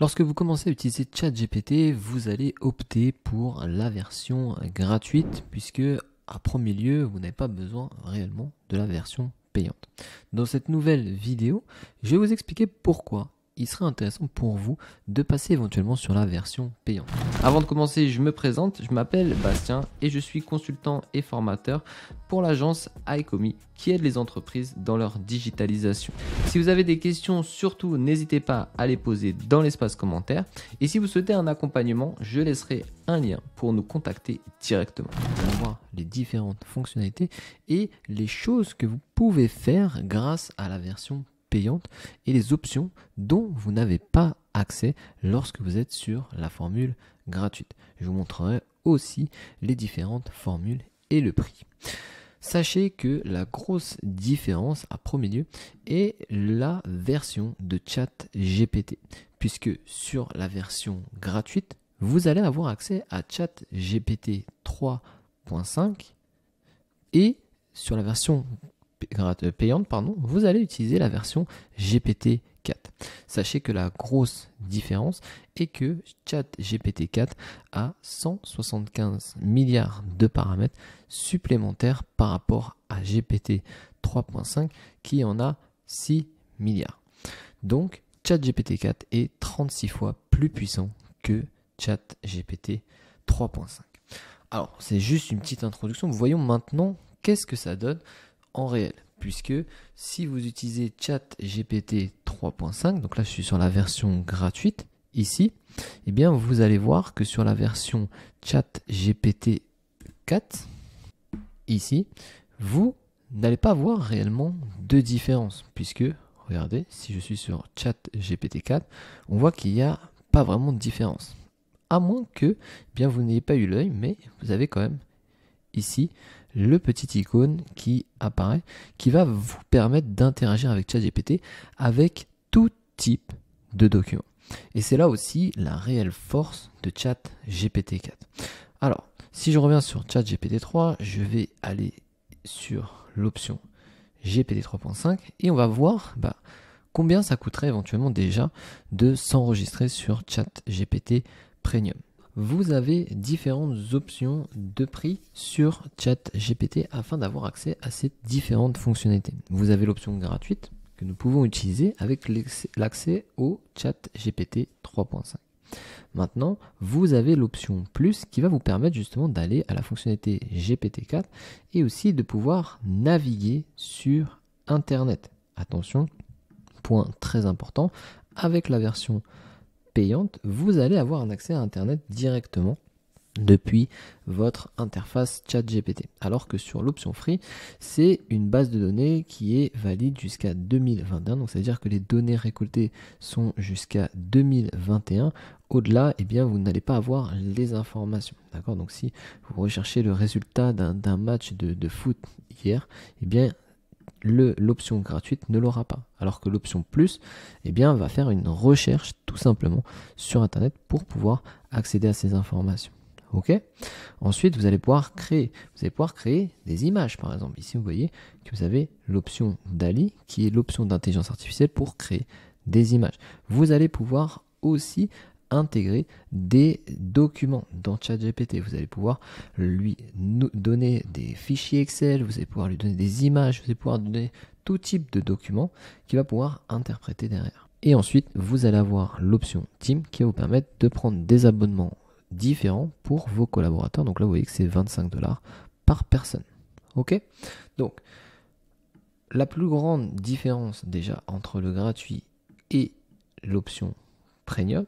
Lorsque vous commencez à utiliser ChatGPT, vous allez opter pour la version gratuite puisque à premier lieu, vous n'avez pas besoin réellement de la version payante. Dans cette nouvelle vidéo, je vais vous expliquer pourquoi il serait intéressant pour vous de passer éventuellement sur la version payante. Avant de commencer, je me présente, je m'appelle Bastien et je suis consultant et formateur pour l'agence iComi qui aide les entreprises dans leur digitalisation. Si vous avez des questions, surtout n'hésitez pas à les poser dans l'espace commentaire et si vous souhaitez un accompagnement, je laisserai un lien pour nous contacter directement. On voir les différentes fonctionnalités et les choses que vous pouvez faire grâce à la version payante payante et les options dont vous n'avez pas accès lorsque vous êtes sur la formule gratuite. Je vous montrerai aussi les différentes formules et le prix. Sachez que la grosse différence à premier lieu est la version de chat GPT, puisque sur la version gratuite, vous allez avoir accès à chat GPT 3.5 et sur la version payante, pardon, vous allez utiliser la version GPT 4. Sachez que la grosse différence est que ChatGPT 4 a 175 milliards de paramètres supplémentaires par rapport à GPT 3.5 qui en a 6 milliards. Donc ChatGPT 4 est 36 fois plus puissant que ChatGPT 3.5. Alors c'est juste une petite introduction, voyons maintenant qu'est-ce que ça donne en réel. Puisque si vous utilisez chat gpt 3.5, donc là je suis sur la version gratuite ici, et eh bien vous allez voir que sur la version chat gpt 4, ici, vous n'allez pas voir réellement de différence. Puisque, regardez, si je suis sur chat gpt 4, on voit qu'il n'y a pas vraiment de différence. À moins que eh bien, vous n'ayez pas eu l'œil, mais vous avez quand même ici le petit icône qui apparaît, qui va vous permettre d'interagir avec ChatGPT avec tout type de documents Et c'est là aussi la réelle force de ChatGPT 4. Alors, si je reviens sur ChatGPT 3, je vais aller sur l'option GPT 3.5 et on va voir bah, combien ça coûterait éventuellement déjà de s'enregistrer sur ChatGPT Premium vous avez différentes options de prix sur ChatGPT afin d'avoir accès à ces différentes fonctionnalités. Vous avez l'option gratuite que nous pouvons utiliser avec l'accès au ChatGPT 3.5. Maintenant, vous avez l'option plus qui va vous permettre justement d'aller à la fonctionnalité GPT-4 et aussi de pouvoir naviguer sur Internet. Attention, point très important, avec la version payante, vous allez avoir un accès à Internet directement depuis votre interface ChatGPT. Alors que sur l'option free, c'est une base de données qui est valide jusqu'à 2021. Donc c'est-à-dire que les données récoltées sont jusqu'à 2021. Au-delà, eh bien, vous n'allez pas avoir les informations. D'accord Donc si vous recherchez le résultat d'un match de, de, foot hier, eh bien, l'option gratuite ne l'aura pas. Alors que l'option plus, eh bien, va faire une recherche tout simplement sur Internet pour pouvoir accéder à ces informations. Ok Ensuite, vous allez pouvoir créer. Vous allez pouvoir créer des images, par exemple. Ici, vous voyez que vous avez l'option DALI, qui est l'option d'intelligence artificielle pour créer des images. Vous allez pouvoir aussi intégrer des documents dans ChatGPT. Vous allez pouvoir lui donner des fichiers Excel, vous allez pouvoir lui donner des images, vous allez pouvoir donner tout type de documents qu'il va pouvoir interpréter derrière. Et ensuite, vous allez avoir l'option Team qui va vous permettre de prendre des abonnements différents pour vos collaborateurs. Donc là, vous voyez que c'est 25 dollars par personne. OK Donc, la plus grande différence déjà entre le gratuit et l'option premium,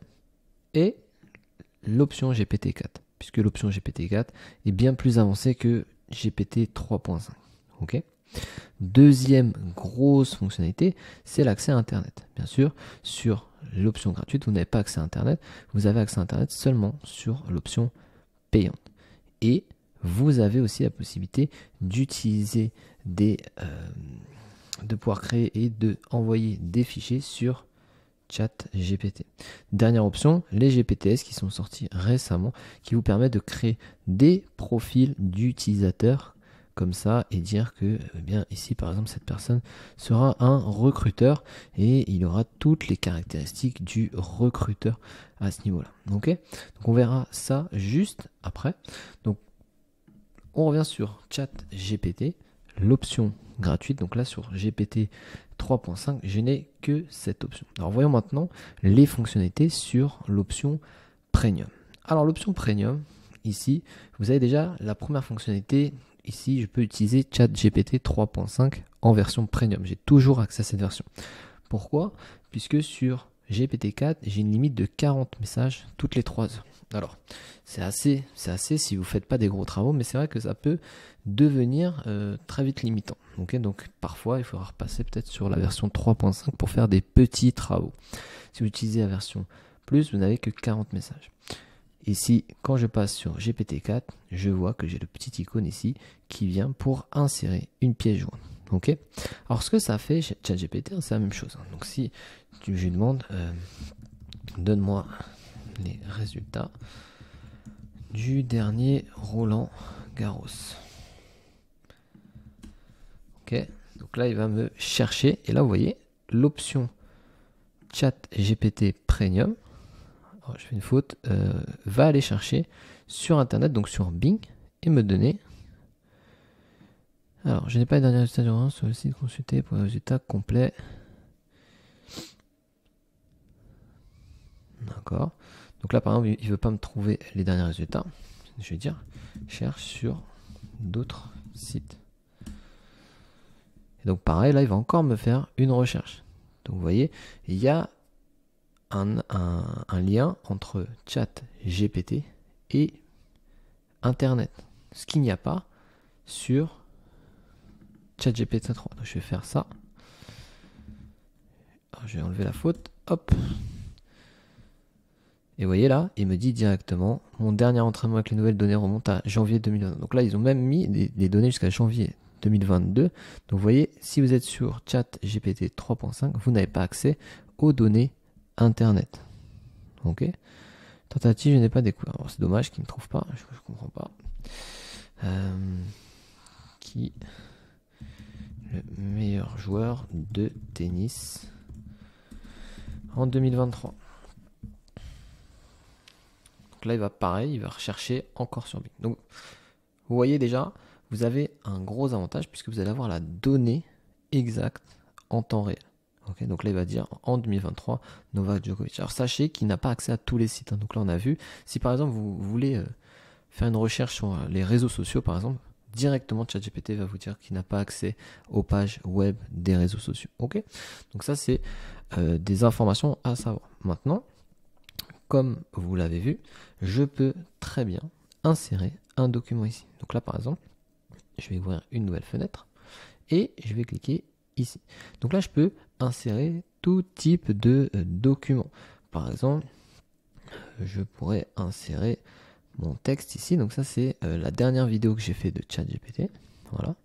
et l'option GPT-4, puisque l'option GPT-4 est bien plus avancée que GPT 3.5. ok Deuxième grosse fonctionnalité, c'est l'accès à Internet. Bien sûr, sur l'option gratuite, vous n'avez pas accès à Internet, vous avez accès à Internet seulement sur l'option payante. Et vous avez aussi la possibilité d'utiliser des... Euh, de pouvoir créer et de envoyer des fichiers sur Chat GPT. Dernière option, les GPTS qui sont sortis récemment, qui vous permettent de créer des profils d'utilisateurs comme ça et dire que eh bien ici par exemple cette personne sera un recruteur et il aura toutes les caractéristiques du recruteur à ce niveau là donc on verra ça juste après donc on revient sur chat gpt l'option gratuite. Donc là sur GPT 3.5, je n'ai que cette option. Alors voyons maintenant les fonctionnalités sur l'option premium. Alors l'option premium, ici, vous avez déjà la première fonctionnalité. Ici, je peux utiliser Chat GPT 3.5 en version premium. J'ai toujours accès à cette version. Pourquoi Puisque sur GPT-4, j'ai une limite de 40 messages toutes les 3 heures. Alors, c'est assez, c'est assez si vous ne faites pas des gros travaux, mais c'est vrai que ça peut devenir euh, très vite limitant. Donc parfois, il faudra repasser peut-être sur la version 3.5 pour faire des petits travaux. Si vous utilisez la version plus, vous n'avez que 40 messages. Ici, quand je passe sur GPT-4, je vois que j'ai le petit icône ici qui vient pour insérer une pièce jointe. Ok Alors ce que ça fait chez ChatGPT, c'est la même chose. Hein. Donc si tu, je demande, euh, donne-moi les résultats du dernier Roland Garros. Ok, donc là il va me chercher et là vous voyez l'option Chat GPT Premium. Oh, je fais une faute, euh, va aller chercher sur internet, donc sur Bing, et me donner. Alors, je n'ai pas les derniers résultats sur le site consulté pour les résultats complets. Donc là, par exemple, il ne veut pas me trouver les derniers résultats. Je vais dire, cherche sur d'autres sites. Et donc pareil, là, il va encore me faire une recherche. Donc vous voyez, il y a un, lien entre chat GPT et Internet. Ce qu'il n'y a pas sur chat GPT 3. je vais faire ça. Ah, je vais enlever la faute. Hop. Et vous voyez là, il me dit directement, mon dernier entraînement avec les nouvelles données remonte à janvier 2020. Donc là, ils ont même mis des données jusqu'à janvier 2022. Donc vous voyez, si vous êtes sur chat GPT 3.5, vous n'avez pas accès aux données Internet. Ok Tentative, je n'ai pas découvert. c'est dommage qu'il ne trouve pas, je, ne comprends pas. Euh, qui le meilleur joueur de tennis en 2023 il va ah, pareil, il va rechercher encore sur Bing. Donc, vous voyez déjà, vous avez un gros avantage puisque vous allez avoir la donnée exacte en temps réel. Ok, donc là, il va dire en 2023, Novak Djokovic. Alors sachez qu'il n'a pas accès à tous les sites. Hein. Donc là, on a vu. Si par exemple, vous voulez euh, faire une recherche sur euh, les réseaux sociaux, par exemple, directement ChatGPT va vous dire qu'il n'a pas accès aux pages web des réseaux sociaux. Ok Donc ça, c'est euh, des informations à savoir. Maintenant, comme vous l'avez vu, je peux très bien insérer un document ici. Donc là, par exemple, je vais ouvrir une nouvelle fenêtre et je vais cliquer ici. Donc là, je peux insérer tout type de euh, document. Par exemple, je pourrais insérer mon texte ici. Donc ça, c'est euh, la dernière vidéo que j'ai fait de ChatGPT. Voilà.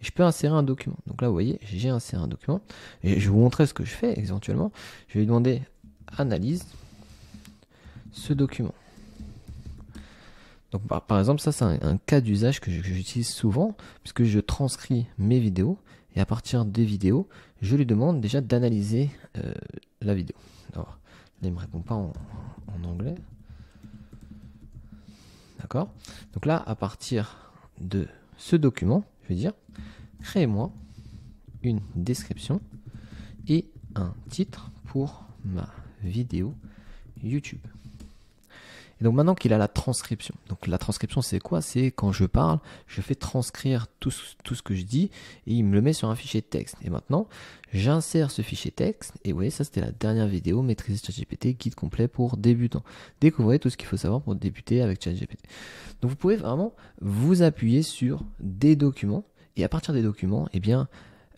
Et je peux insérer un document. Donc là, vous voyez, j'ai inséré un document. Et je vais vous montrer ce que je fais éventuellement. Je vais lui demander analyse ce document. Donc, par, exemple, ça, c'est un, cas d'usage que j'utilise souvent, puisque je transcris mes vidéos, et à partir des vidéos, je lui demande déjà d'analyser euh, la vidéo. Alors, il me répond pas en, en anglais. D'accord Donc là, à partir de ce document, je vais dire, créez-moi une description et un titre pour ma vidéo YouTube donc maintenant qu'il a la transcription, donc la transcription c'est quoi C'est quand je parle, je fais transcrire tout, tout, ce que je dis et il me le met sur un fichier texte. Et maintenant, j'insère ce fichier texte et vous voyez ça c'était la dernière vidéo maîtriser ChatGPT, guide complet pour débutants. Découvrez tout ce qu'il faut savoir pour débuter avec ChatGPT. Donc vous pouvez vraiment vous appuyer sur des documents et à partir des documents, eh bien,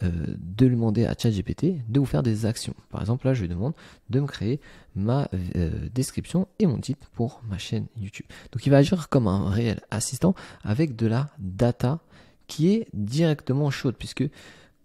euh, de demander à ChatGPT de vous faire des actions. Par exemple, là, je lui demande de me créer ma euh, description et mon titre pour ma chaîne YouTube. Donc, il va agir comme un réel assistant avec de la data qui est directement chaude, puisque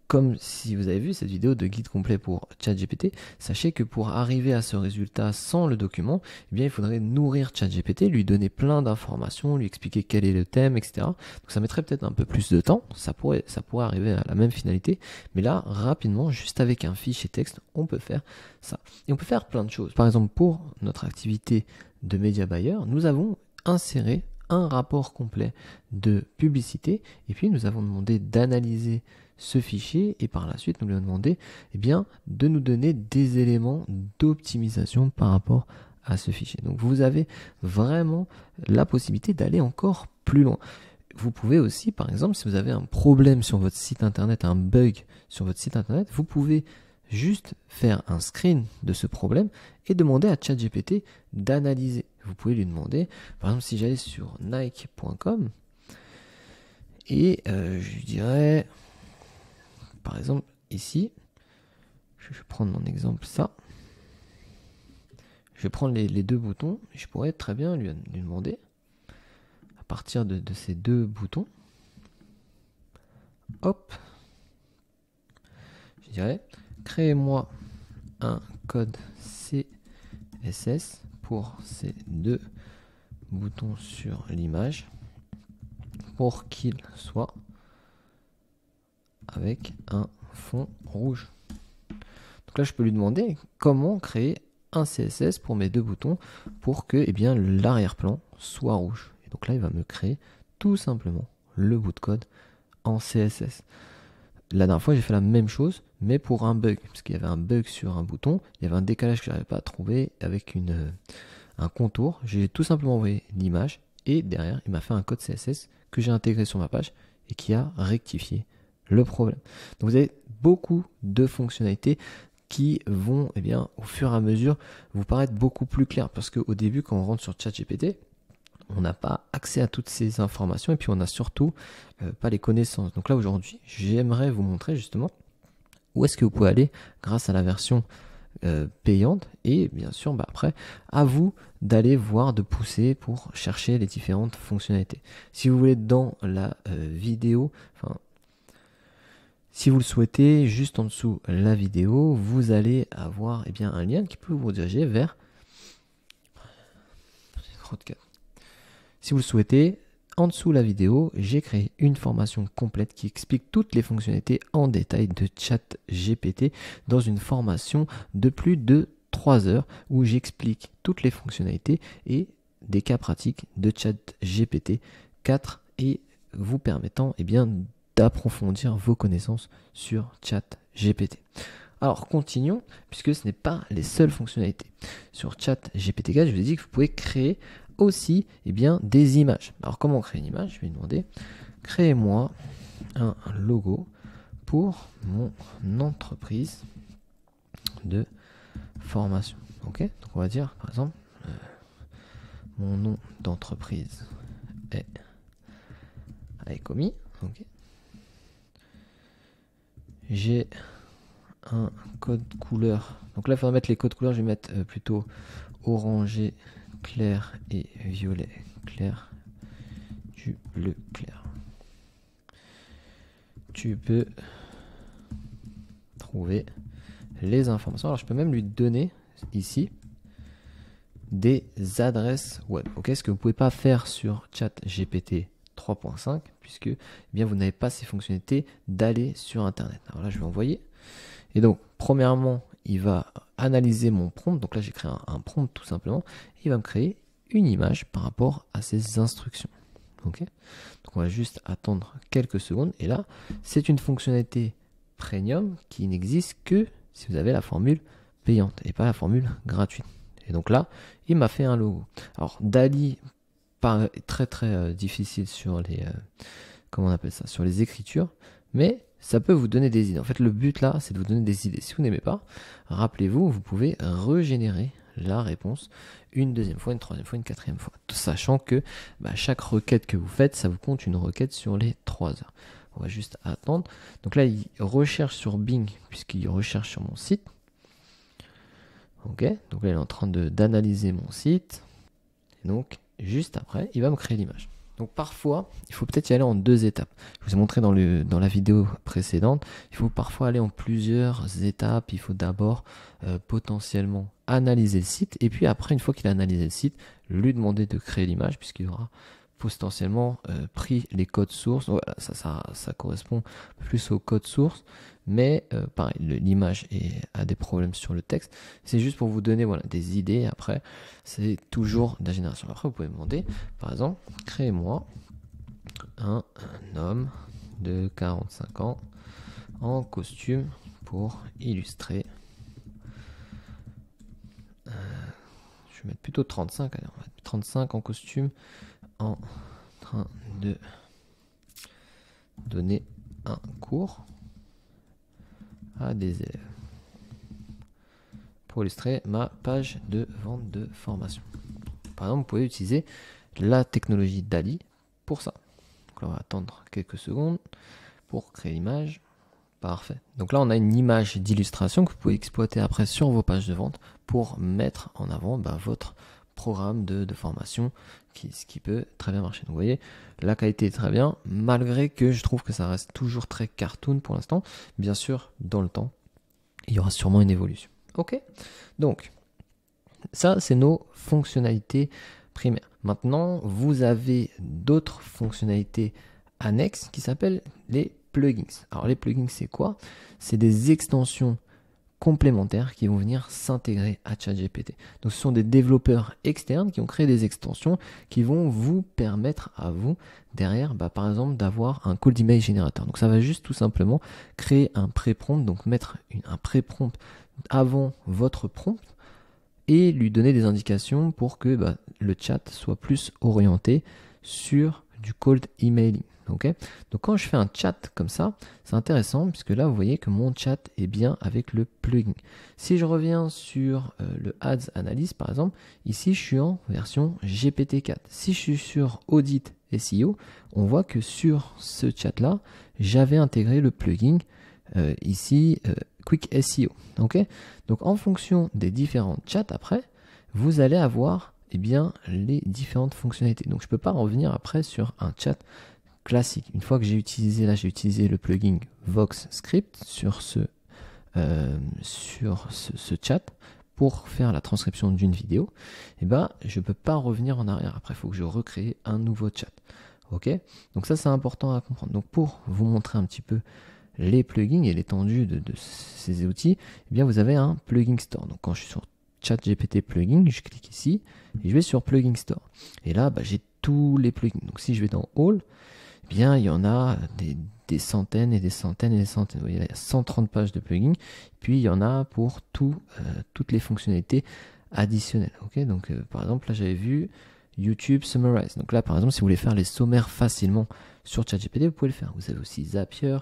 comme si vous avez vu cette vidéo de guide complet pour ChatGPT, sachez que pour arriver à ce résultat sans le document, eh bien, il faudrait nourrir ChatGPT, lui donner plein d'informations, lui expliquer quel est le thème, etc. Donc ça mettrait peut-être un peu plus de temps, ça pourrait, ça pourrait arriver à la même finalité, mais là, rapidement, juste avec un fichier texte, on peut faire ça. Et on peut faire plein de choses. Par exemple, pour notre activité de média buyer, nous avons inséré un rapport complet de publicité et puis nous avons demandé d'analyser ce fichier et par la suite nous lui demander demandé eh bien, de nous donner des éléments d'optimisation par rapport à ce fichier. Donc vous avez vraiment la possibilité d'aller encore plus loin. Vous pouvez aussi, par exemple, si vous avez un problème sur votre site internet, un bug sur votre site internet, vous pouvez juste faire un screen de ce problème et demander à ChatGPT d'analyser. Vous pouvez lui demander, par exemple, si j'allais sur nike.com et euh, je dirais, par exemple ici, je vais prendre mon exemple ça. Je vais prendre les, deux boutons, je pourrais très bien lui, demander, à partir de, de ces deux boutons, hop, je dirais, créez-moi un code CSS pour ces deux boutons sur l'image pour qu'il soit avec un fond rouge. Donc là, je peux lui demander comment créer un CSS pour mes deux boutons pour que eh bien l'arrière-plan soit rouge. Et donc là, il va me créer tout simplement le bout de code en CSS. La dernière fois, j'ai fait la même chose, mais pour un bug, parce qu'il y avait un bug sur un bouton, il y avait un décalage que je n'avais pas trouvé avec une, euh, un contour. J'ai tout simplement envoyé l'image et derrière, il m'a fait un code CSS que j'ai intégré sur ma page et qui a rectifié le problème. Donc vous avez beaucoup de fonctionnalités qui vont, et eh bien, au fur et à mesure, vous paraître beaucoup plus claires. Parce qu'au début, quand on rentre sur ChatGPT, on n'a pas accès à toutes ces informations et puis on n'a surtout euh, pas les connaissances. Donc là, aujourd'hui, j'aimerais vous montrer justement où est-ce que vous pouvez aller grâce à la version euh, payante et bien sûr bah après à vous d'aller voir de pousser pour chercher les différentes fonctionnalités si vous voulez dans la euh, vidéo enfin si vous le souhaitez, juste en dessous la vidéo, vous allez avoir eh bien, un lien qui peut vous diriger vers si vous le souhaitez, en dessous la vidéo, j'ai créé une formation complète qui explique toutes les fonctionnalités en détail de ChatGPT dans une formation de plus de 3 heures où j'explique toutes les fonctionnalités et des cas pratiques de ChatGPT 4 et vous permettant eh bien, d'approfondir vos connaissances sur ChatGPT. Alors continuons, puisque ce n'est pas les seules fonctionnalités. Sur ChatGPT4, je vous ai dit que vous pouvez créer aussi et eh bien, des images. Alors comment créer une image Je vais demander, créez-moi un logo pour mon entreprise de formation. Ok Donc on va dire par exemple, euh, mon nom d'entreprise est Aecomi. ok j'ai un code couleur. Donc là, il faudra mettre les codes couleurs. Je vais mettre euh, plutôt orangé clair et violet clair. Du bleu clair. Tu peux trouver les informations. Alors, je peux même lui donner ici des adresses web. Ok, ce que vous pouvez pas faire sur GPT. 3.5 puisque eh bien vous n'avez pas ces fonctionnalités d'aller sur internet. Alors là je vais envoyer. Et donc premièrement il va analyser mon prompt. Donc là j'ai créé un, prompt tout simplement. Et il va me créer une image par rapport à ces instructions. ok donc on va juste attendre quelques secondes. Et là c'est une fonctionnalité premium qui n'existe que si vous avez la formule payante et pas la formule gratuite. Et donc là, il m'a fait un logo. Alors Dali pas très très euh, difficile sur les euh, comment on appelle ça sur les écritures, mais ça peut vous donner des idées. En fait, le but là, c'est de vous donner des idées. Si vous n'aimez pas, rappelez-vous, vous pouvez régénérer la réponse une deuxième fois, une troisième fois, une quatrième fois, sachant que bah, chaque requête que vous faites, ça vous compte une requête sur les trois heures. On va juste attendre. Donc là, il recherche sur Bing puisqu'il recherche sur mon site. Ok, donc là, il est en train d'analyser mon site. donc, juste après, il va me créer l'image. Donc parfois, il faut peut-être y aller en deux étapes. Je vous ai montré dans, le, dans la vidéo précédente, il faut parfois aller en plusieurs étapes. Il faut d'abord euh, potentiellement analyser le site et puis après, une fois qu'il a analysé le site, lui demander de créer l'image puisqu'il aura potentiellement euh, pris les codes sources. Voilà, ça, ça, correspond plus aux codes sources, mais euh, pareil, l'image a des problèmes sur le texte. C'est juste pour vous donner voilà, des idées. Après, c'est toujours de la génération. Après, vous pouvez demander, par exemple, créez-moi un, homme de 45 ans en costume pour illustrer. Euh, je vais mettre plutôt 35, 35 en costume en train de donner un cours à des élèves pour illustrer ma page de vente de formation. Par exemple, vous pouvez utiliser la technologie DALI pour ça. on va attendre quelques secondes pour créer l'image. Parfait. Donc là, on a une image d'illustration que vous pouvez exploiter après sur vos pages de vente pour mettre en avant bah, votre programme de, formation, qui, ce qui peut très bien marcher. Donc vous voyez, la qualité est très bien, malgré que je trouve que ça reste toujours très cartoon pour l'instant. Bien sûr, dans le temps, il y aura sûrement une évolution. Ok Donc, ça, c'est nos fonctionnalités primaires. Maintenant, vous avez d'autres fonctionnalités annexes qui s'appellent les plugins. Alors les plugins, c'est quoi C'est des extensions complémentaires qui vont venir s'intégrer à ChatGPT. Donc ce sont des développeurs externes qui ont créé des extensions qui vont vous permettre à vous derrière bah, par exemple d'avoir un cold email générateur. Donc ça va juste tout simplement créer un pré-prompt, donc mettre un pré-prompt avant votre prompt et lui donner des indications pour que bah, le chat soit plus orienté sur du cold emailing. Donc quand je fais un chat comme ça, c'est intéressant puisque là vous voyez que mon chat est bien avec le plugin. Si je reviens sur euh, le Ads Analyse par exemple, ici je suis en version GPT-4. Si je suis sur Audit SEO, on voit que sur ce chat là, j'avais intégré le plugin euh, ici euh, Quick SEO. Donc en fonction des différents chats après, vous allez avoir eh bien, les différentes fonctionnalités. Donc je ne peux pas revenir après sur un chat classique. Une fois que j'ai utilisé, là j'ai utilisé le plugin Vox Script sur ce, euh, sur ce, chat pour faire la transcription d'une vidéo, et eh ben, je ne peux pas revenir en arrière. Après, il faut que je recrée un nouveau chat. Ok Donc ça, c'est important à comprendre. Donc pour vous montrer un petit peu les plugins et l'étendue de, ces outils, et eh bien vous avez un plugin store. Donc quand je suis sur ChatGPT plugin, je clique ici et je vais sur plugin store. Et là, bah, j'ai tous les plugins. Donc si je vais dans All, il y en a des, centaines et des centaines et des centaines. Vous voyez, il y a 130 pages de plugins, puis il y en a pour tout, euh, toutes les fonctionnalités additionnelles. donc euh, par exemple là j'avais vu YouTube Summarize. Donc là par exemple si vous voulez faire les sommaires facilement sur ChatGPT, vous pouvez le faire. Vous avez aussi Zapier,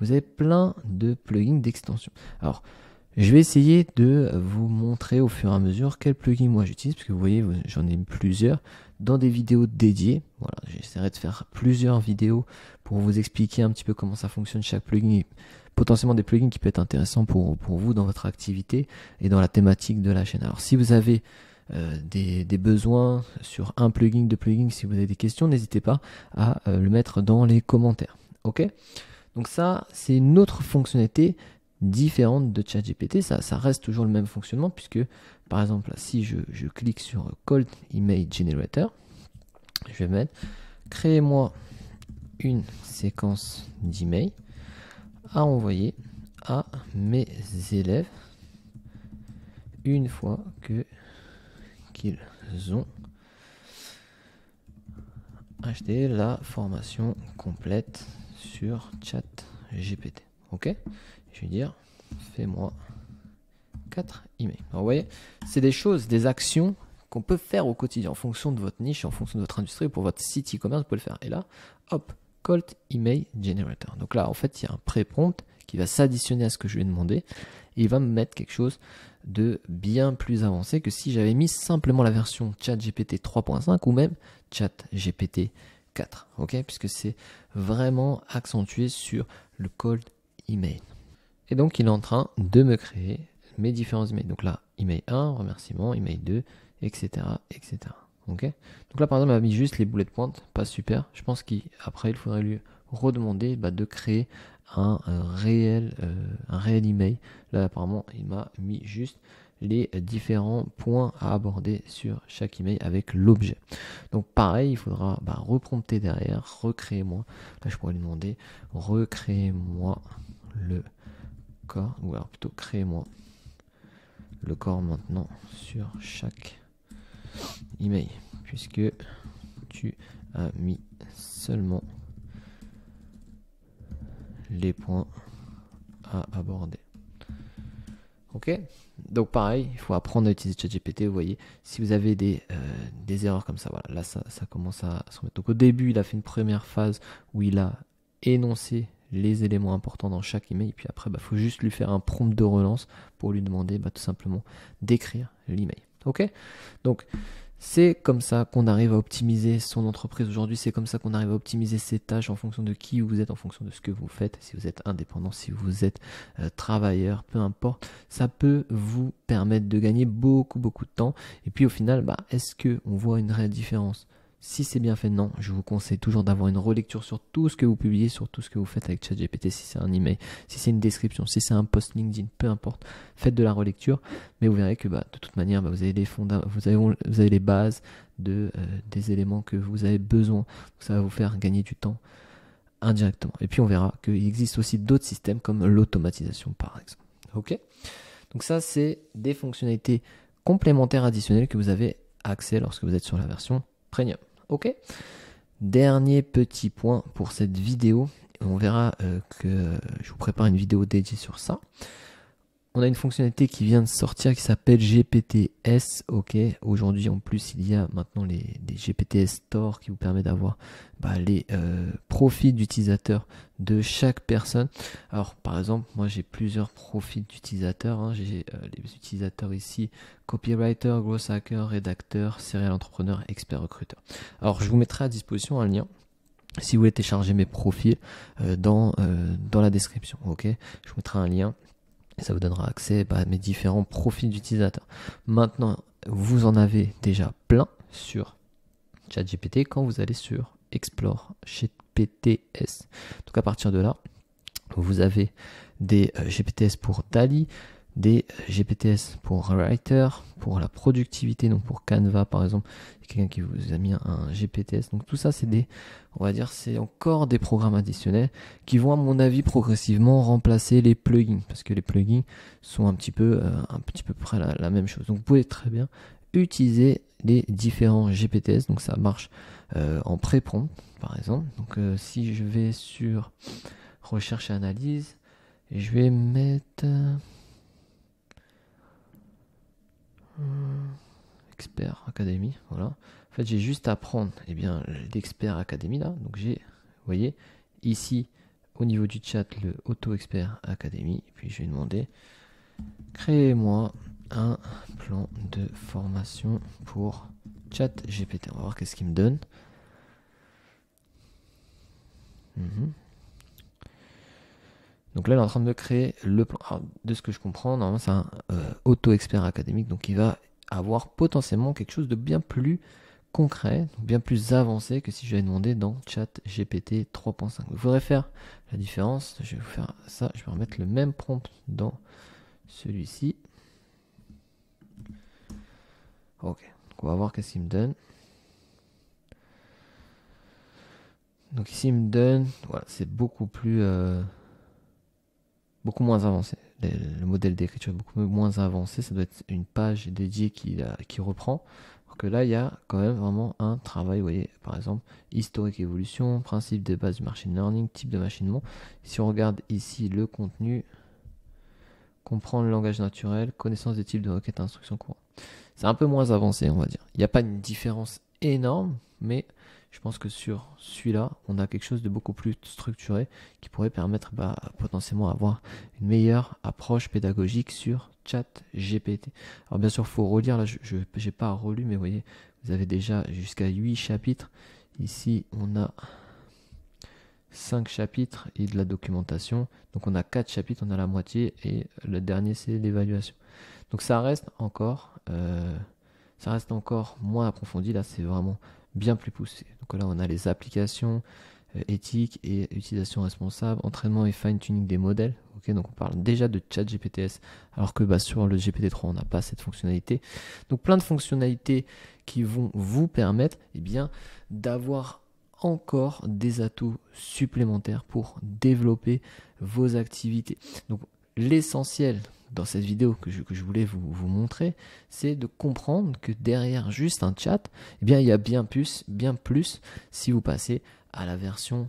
vous avez plein de plugins d'extension. Alors je vais essayer de vous montrer au fur et à mesure quels plugins moi j'utilise, parce que vous voyez, j'en ai plusieurs dans des vidéos dédiées. Voilà, j'essaierai de faire plusieurs vidéos pour vous expliquer un petit peu comment ça fonctionne chaque plugin, potentiellement des plugins qui peuvent être intéressants pour, pour vous dans votre activité et dans la thématique de la chaîne. Alors si vous avez euh, des, des, besoins sur un plugin, de plugins, si vous avez des questions, n'hésitez pas à euh, le mettre dans les commentaires. Ok donc ça, c'est une autre fonctionnalité, différente de ChatGPT. Ça, ça reste toujours le même fonctionnement puisque, par exemple, si je, clique sur euh, Cold Email Generator, je vais mettre Créez-moi une séquence d'emails à envoyer à mes élèves une fois que qu'ils ont acheté la formation complète sur chat GPT. Ok je vais dire, fais-moi 4 emails. vous voyez, c'est des choses, des actions qu'on peut faire au quotidien en fonction de votre niche, en fonction de votre industrie, pour votre site e-commerce, vous pouvez le faire. Et là, hop, Cold Email Generator. Donc là, en fait, il y a un pré-prompt qui va s'additionner à ce que je lui ai demandé et il va me mettre quelque chose de bien plus avancé que si j'avais mis simplement la version ChatGPT 3.5 ou même ChatGPT 4, ok Puisque c'est vraiment accentué sur le cold email. Et donc, il est en train de me créer mes différents emails. Donc là, email 1, remerciement, email 2, etc. etc. Okay donc là, par exemple, il m'a mis juste les boulets de pas super. Je pense qu'après, il, faudrait lui redemander bah, de créer un, euh, réel, euh, un réel email. Là, apparemment, il m'a mis juste les différents points à aborder sur chaque email avec l'objet. Donc pareil, il faudra bah, reprompter derrière, recréer moi. Là, je pourrais lui demander, recréer moi le ou alors plutôt créer moi le corps maintenant sur chaque email, puisque tu as mis seulement les points à aborder. Ok Donc pareil, il faut apprendre à utiliser ChatGPT, vous voyez, si vous avez des, euh, erreurs comme ça, voilà, là ça, ça commence à se remettre. Donc au début, il a fait une première phase où il a énoncé les éléments importants dans chaque email. Et puis après, il bah, faut juste lui faire un prompt de relance pour lui demander bah, tout simplement d'écrire l'email. Ok Donc, c'est comme ça qu'on arrive à optimiser son entreprise aujourd'hui. C'est comme ça qu'on arrive à optimiser ses tâches en fonction de qui vous êtes, en fonction de ce que vous faites. Si vous êtes indépendant, si vous êtes euh, travailleur, peu importe, ça peut vous permettre de gagner beaucoup, beaucoup de temps. Et puis au final, bah, est-ce qu'on voit une réelle différence si c'est bien fait, non, je vous conseille toujours d'avoir une relecture sur tout ce que vous publiez, sur tout ce que vous faites avec ChatGPT, si c'est un email, si c'est une description, si c'est un post LinkedIn, peu importe, faites de la relecture, mais vous verrez que bah, de toute manière, bah, vous, avez les fonda vous, avez, les bases de, euh, des éléments que vous avez besoin, ça va vous faire gagner du temps indirectement. Et puis on verra qu'il existe aussi d'autres systèmes comme l'automatisation par exemple. Ok Donc ça c'est des fonctionnalités complémentaires additionnelles que vous avez accès lorsque vous êtes sur la version premium. Ok Dernier petit point pour cette vidéo. On verra euh, que euh, je vous prépare une vidéo dédiée sur ça on a une fonctionnalité qui vient de sortir qui s'appelle GPTS. Ok, aujourd'hui en plus il y a maintenant les, gpt GPTS Store qui vous permet d'avoir bah, les euh, profils d'utilisateurs de chaque personne. Alors par exemple, moi j'ai plusieurs profils d'utilisateurs. Hein. J'ai euh, les utilisateurs ici copywriter, gross hacker, rédacteur, serial entrepreneur, expert recruteur. Alors je vous mettrai à disposition un lien si vous voulez télécharger mes profils euh, dans, euh, dans la description. Ok, je vous mettrai un lien et ça vous donnera accès bah, à mes différents profils d'utilisateurs. Maintenant, vous en avez déjà plein sur ChatGPT quand vous allez sur Explore chez Donc à partir de là, vous avez des euh, GPTS pour DALI, des GPTS pour Writer, pour la productivité, donc pour Canva par exemple, quelqu'un qui vous a mis un GPTS. Donc tout ça, c'est des, on va dire, c'est encore des programmes additionnels qui vont, à mon avis, progressivement remplacer les plugins, parce que les plugins sont un petit peu, euh, un petit peu près la, même chose. Donc vous pouvez très bien utiliser les différents GPTS. Donc ça marche euh, en pré-prompt, par exemple. Donc euh, si je vais sur recherche et analyse, je vais mettre Hmm. Expert académie, voilà. En fait, j'ai juste à prendre eh bien, l'expert académie là. Donc, j'ai, vous voyez, ici au niveau du chat le Auto Expert Academy. puis, je vais demander créez-moi un plan de formation pour chat GPT. On va voir qu'est-ce qu'il me donne. Mhm. Donc là, il est en train de créer le plan. de ce que je comprends, normalement, c'est un euh, auto-expert académique, donc il va avoir potentiellement quelque chose de bien plus concret, bien plus avancé que si je j'avais demandé dans chat GPT 3.5. Vous faudrait faire la différence. Je vais vous faire ça. Je vais remettre le même prompt dans celui-ci. Ok. on va voir qu'est-ce qu'il me donne. Donc ici, il me donne. Voilà, c'est beaucoup plus. Euh, beaucoup moins avancé. le, modèle d'écriture est beaucoup moins avancé. Ça doit être une page dédiée qui, euh, qui reprend. Alors que là, il y a quand même vraiment un travail, vous voyez, par exemple, historique évolution, principe de base du machine learning, type de machinement. Si on regarde ici le contenu, comprendre le langage naturel, connaissance des types de requêtes instructions instruction C'est un peu moins avancé, on va dire. Il n'y a pas une différence énorme, mais je pense que sur celui-là, on a quelque chose de beaucoup plus structuré qui pourrait permettre bah, potentiellement d'avoir une meilleure approche pédagogique sur chat GPT. Alors bien sûr, il faut relire, là je n'ai pas relu, mais vous voyez, vous avez déjà jusqu'à 8 chapitres. Ici, on a 5 chapitres et de la documentation. Donc on a 4 chapitres, on a la moitié et le dernier c'est l'évaluation. Donc ça reste encore, euh, ça reste encore moins approfondi. Là c'est vraiment bien plus poussé. Donc là, on a les applications euh, éthiques et utilisation responsable, entraînement et fine-tuning des modèles. Ok, donc on parle déjà de chat GPTS, alors que bah, sur le GPT-3, on n'a pas cette fonctionnalité. Donc plein de fonctionnalités qui vont vous permettre et eh bien, d'avoir encore des atouts supplémentaires pour développer vos activités. Donc l'essentiel dans cette vidéo que je, voulais vous, montrer, c'est de comprendre que derrière juste un chat, eh bien, il y a bien plus, bien plus si vous passez à la version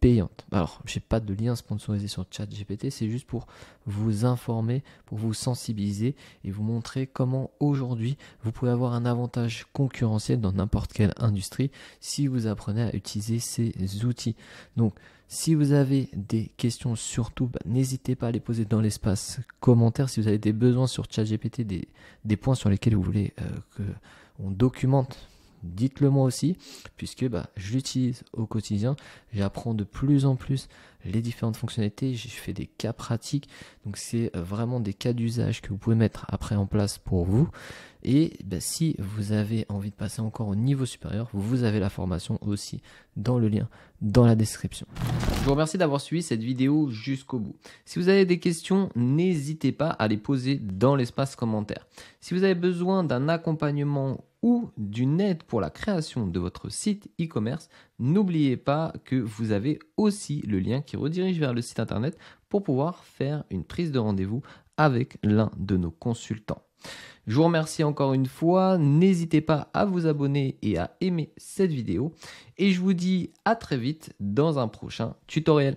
payante. Alors, j'ai pas de lien sponsorisé sur ChatGPT, c'est juste pour vous informer, pour vous sensibiliser et vous montrer comment aujourd'hui vous pouvez avoir un avantage concurrentiel dans n'importe quelle industrie si vous apprenez à utiliser ces outils. Donc, si vous avez des questions, surtout, bah, n'hésitez pas à les poser dans l'espace commentaire. Si vous avez des besoins sur ChatGPT, des, points sur lesquels vous voulez qu'on euh, que on documente dites-le moi aussi, puisque bah, je l'utilise au quotidien, j'apprends de plus en plus les différentes fonctionnalités, je fais des cas pratiques, donc c'est vraiment des cas d'usage que vous pouvez mettre après en place pour vous. Et bah, si vous avez envie de passer encore au niveau supérieur, vous avez la formation aussi dans le lien dans la description. Je vous remercie d'avoir suivi cette vidéo jusqu'au bout. Si vous avez des questions, n'hésitez pas à les poser dans l'espace commentaire. Si vous avez besoin d'un accompagnement ou d'une aide pour la création de votre site e-commerce, n'oubliez pas que vous avez aussi le lien qui redirige vers le site internet pour pouvoir faire une prise de rendez-vous avec l'un de nos consultants. Je vous remercie encore une fois, n'hésitez pas à vous abonner et à aimer cette vidéo et je vous dis à très vite dans un prochain tutoriel.